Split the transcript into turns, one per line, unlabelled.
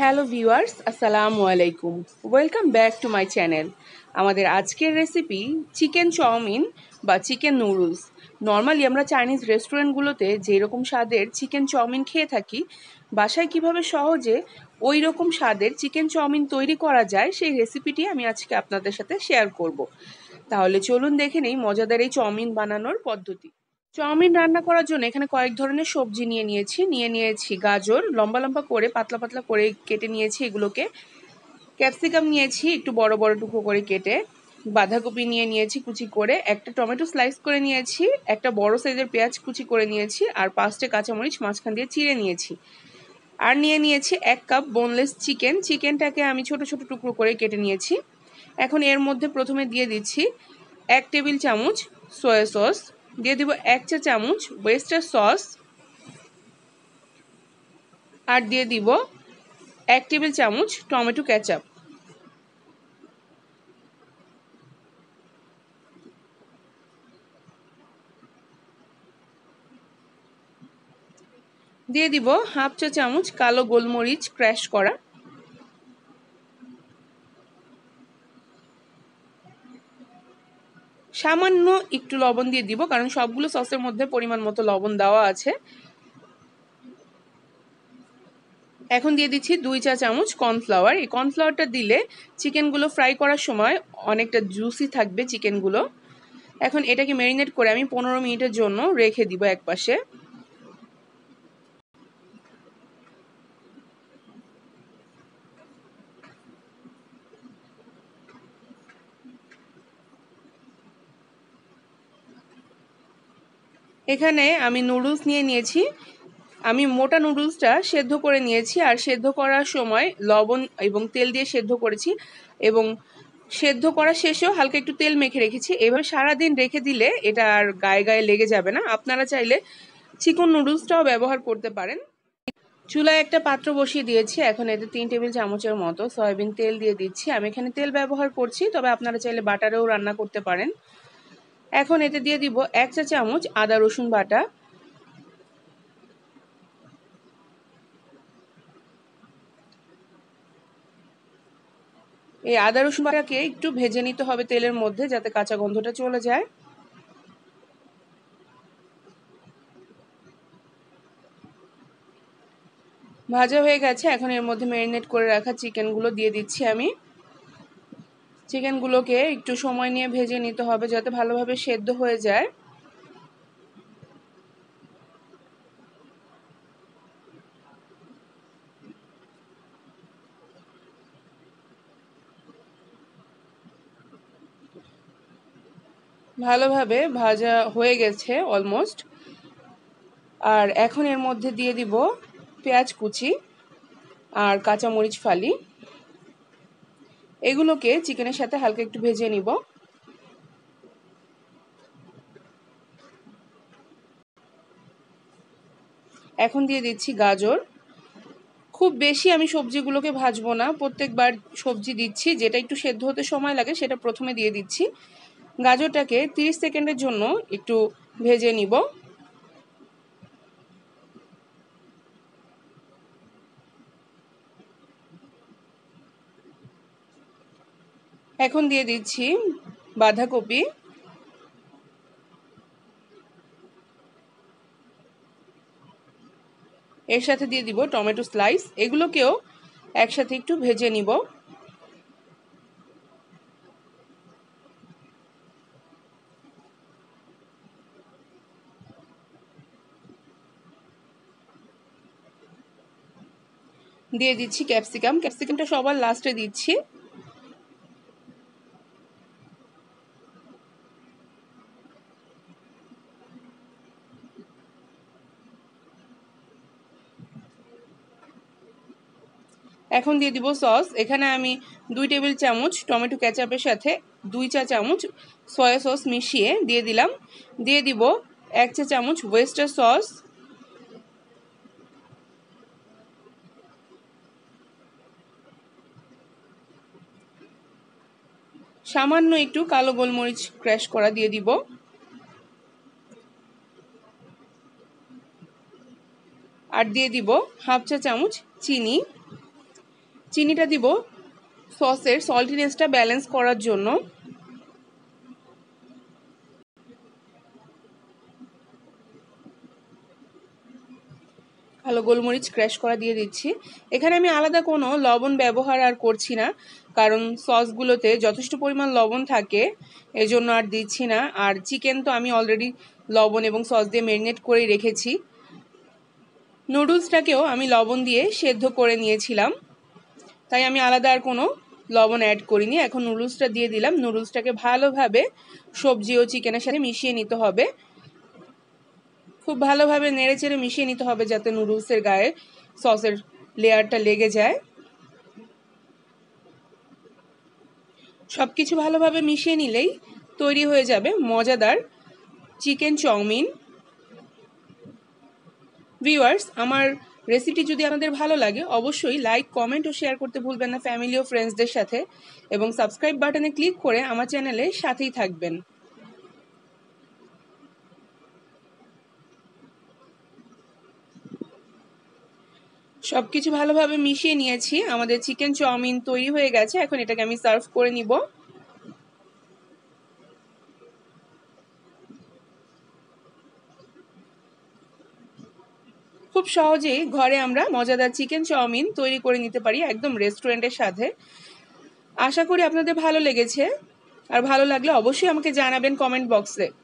Hello viewers আসসালামু আলাইকুম welcome back to my channel আমাদের আজকের রেসিপি চিকেন চাউমিন বা চিকেন নুডলস নর্মালি আমরা চাইনিজ রেস্টুরেন্টগুলোতে যেরকম স্বাদের চিকেন চাউমিন খেয়ে থাকি বাসায় কিভাবে সহজে ওই রকম স্বাদের চিকেন চাউমিন তৈরি করা যায় সেই রেসিপিটি আমি আজকে আপনাদের সাথে শেয়ার করব। তাহলে চলুন দেখে নেই মজাদার এই চাউমিন বানানোর পদ্ধতি চাউমিন রান্না করার জন্য এখানে কয়েক ধরনের সবজি নিয়ে নিয়েছি নিয়ে নিয়েছি গাজর লম্বা লম্বা করে পাতলা পাতলা করে কেটে নিয়েছি এগুলোকে ক্যাপসিকাম নিয়েছি একটু বড় বড় টুকরো করে কেটে বাঁধাকপি নিয়ে নিয়েছি কুচি করে একটা টমেটো স্লাইস করে নিয়েছি একটা বড় সাইজের পেঁয়াজ কুচি করে নিয়েছি আর পাঁচটা কাঁচামরিচ মাঝখান দিয়ে চিড়ে নিয়েছি আর নিয়ে নিয়েছি এক কাপ বোনলেস চিকেন চিকেনটাকে আমি ছোট ছোট টুকরো করে কেটে নিয়েছি এখন এর মধ্যে প্রথমে দিয়ে দিচ্ছি এক টেবিল চামচ সয়া সস দিয়ে দিব এক চা চামচ ওয়েস্টার সস আর দিয়ে দিব এক টেবিল চামচ টমেটো ক্যাচাপ দিয়ে দিব হাফ চা চামচ কালো গোলমরিচ ক্র্যাশ করা সামান্য একটু লবণ দিয়ে দিব কারণ সবগুলো সসের মধ্যে পরিমাণ মতো লবণ দেওয়া আছে এখন দিয়ে দিচ্ছি দুই চা চামচ কর্নফ্লাওয়ার এই কর্নফ্লাওয়ারটা দিলে চিকেনগুলো ফ্রাই করার সময় অনেকটা জুসি থাকবে চিকেনগুলো এখন এটাকে ম্যারিনেট করে আমি পনেরো মিনিটের জন্য রেখে দিব এক পাশে এখানে আমি নুডলস নিয়ে নিয়েছি আমি মোটা নুডলসটা সেদ্ধ করে নিয়েছি আর সেদ্ধ করার সময় লবণ এবং তেল দিয়ে সেদ্ধ করেছি এবং সেদ্ধ করা শেষেও হালকা একটু তেল মেখে রেখেছি এভাবে সারাদিন রেখে দিলে এটা আর গায়ে গায়ে লেগে যাবে না আপনারা চাইলে চিকন নুডলসটাও ব্যবহার করতে পারেন চুলায় একটা পাত্র বসিয়ে দিয়েছি এখন এতে তিন টেবিল চামচের মতো সয়াবিন তেল দিয়ে দিচ্ছি আমি এখানে তেল ব্যবহার করছি তবে আপনারা চাইলে বাটারেও রান্না করতে পারেন এখন এতে দিয়ে দিব এক চা চামচ আদা রসুন বাটা এই আদা রসুন বাটাকে একটু ভেজে নিতে হবে তেলের মধ্যে যাতে কাঁচা গন্ধটা চলে যায় ভাজা হয়ে গেছে এখন এর মধ্যে ম্যারিনেট করে রাখা চিকেনগুলো দিয়ে দিচ্ছি আমি চিকেনগুলোকে একটু সময় নিয়ে ভেজে নিতে হবে যাতে ভালোভাবে সেদ্ধ হয়ে যায় ভালোভাবে ভাজা হয়ে গেছে অলমোস্ট আর এখন এর মধ্যে দিয়ে দিব পেঁয়াজ কুচি আর কাঁচামরিচ ফালি এগুলোকে চিকেনের সাথে হালকা একটু ভেজে নিব এখন দিয়ে দিচ্ছি গাজর খুব বেশি আমি সবজিগুলোকে ভাজবো না প্রত্যেকবার সবজি দিচ্ছি যেটা একটু সেদ্ধ হতে সময় লাগে সেটা প্রথমে দিয়ে দিচ্ছি গাজরটাকে 30 সেকেন্ডের জন্য একটু ভেজে নিব এখন দিয়ে দিচ্ছি বাঁধাকপি এর সাথে দিয়ে দিব টমেটো স্লাইস এগুলোকেও একসাথে একটু ভেজে নিব দিয়ে দিচ্ছি ক্যাপসিকাম ক্যাপসিকামটা সবার লাস্টে দিচ্ছি এখন দিয়ে দিব সস এখানে আমি দুই টেবিল চামচ টমেটো ক্যাচাপের সাথে দুই চা চামচ সয়া সস মিশিয়ে দিয়ে দিলাম দিয়ে দিব এক চা চামচ ওয়েস্টার সস সামান্য একটু কালো গোলমরিচ ক্র্যাশ করা দিয়ে দিব আর দিয়ে দিব হাফ চা চামচ চিনি চিনিটা দিব সসের সল্টিনেসটা ব্যালেন্স করার জন্য ভালো গোলমরিচ ক্র্যাশ করা দিয়ে দিচ্ছি এখানে আমি আলাদা কোনো লবণ ব্যবহার আর করছি না কারণ সসগুলোতে যথেষ্ট পরিমাণ লবণ থাকে এজন্য আর দিচ্ছি না আর চিকেন তো আমি অলরেডি লবণ এবং সস দিয়ে ম্যারিনেট করেই রেখেছি নুডলসটাকেও আমি লবণ দিয়ে সেদ্ধ করে নিয়েছিলাম তাই আমি আলাদা আর কোনো লবণ অ্যাড করিনি এখন নুডলসটা দিয়ে দিলাম নুডলসটাকে ভালোভাবে সবজি ও চিকেনের সাথে মিশিয়ে নিতে হবে খুব ভালোভাবে নেড়ে চেড়ে মিশিয়ে নিতে হবে যাতে নুডলসের গায়ে সসের লেয়ারটা লেগে যায় সব কিছু ভালোভাবে মিশিয়ে নিলেই তৈরি হয়ে যাবে মজাদার চিকেন চাউমিন ভিউয়ার্স আমার রেসিপিটি যদি আমাদের ভালো লাগে অবশ্যই লাইক কমেন্ট ও শেয়ার করতে ভুলবেন না ফ্যামিলি ও ফ্রেন্ডসদের সাথে এবং সাবস্ক্রাইব বাটনে ক্লিক করে আমার চ্যানেলে সাথেই থাকবেন সব কিছু ভালোভাবে মিশিয়ে নিয়েছি আমাদের চিকেন চাউমিন তৈরি হয়ে গেছে এখন এটাকে আমি সার্ভ করে নিব খুব সহজেই ঘরে আমরা মজাদার চিকেন চাউমিন তৈরি করে নিতে পারি একদম রেস্টুরেন্টের সাথে আশা করি আপনাদের ভালো লেগেছে আর ভালো লাগলে অবশ্যই আমাকে জানাবেন কমেন্ট বক্সে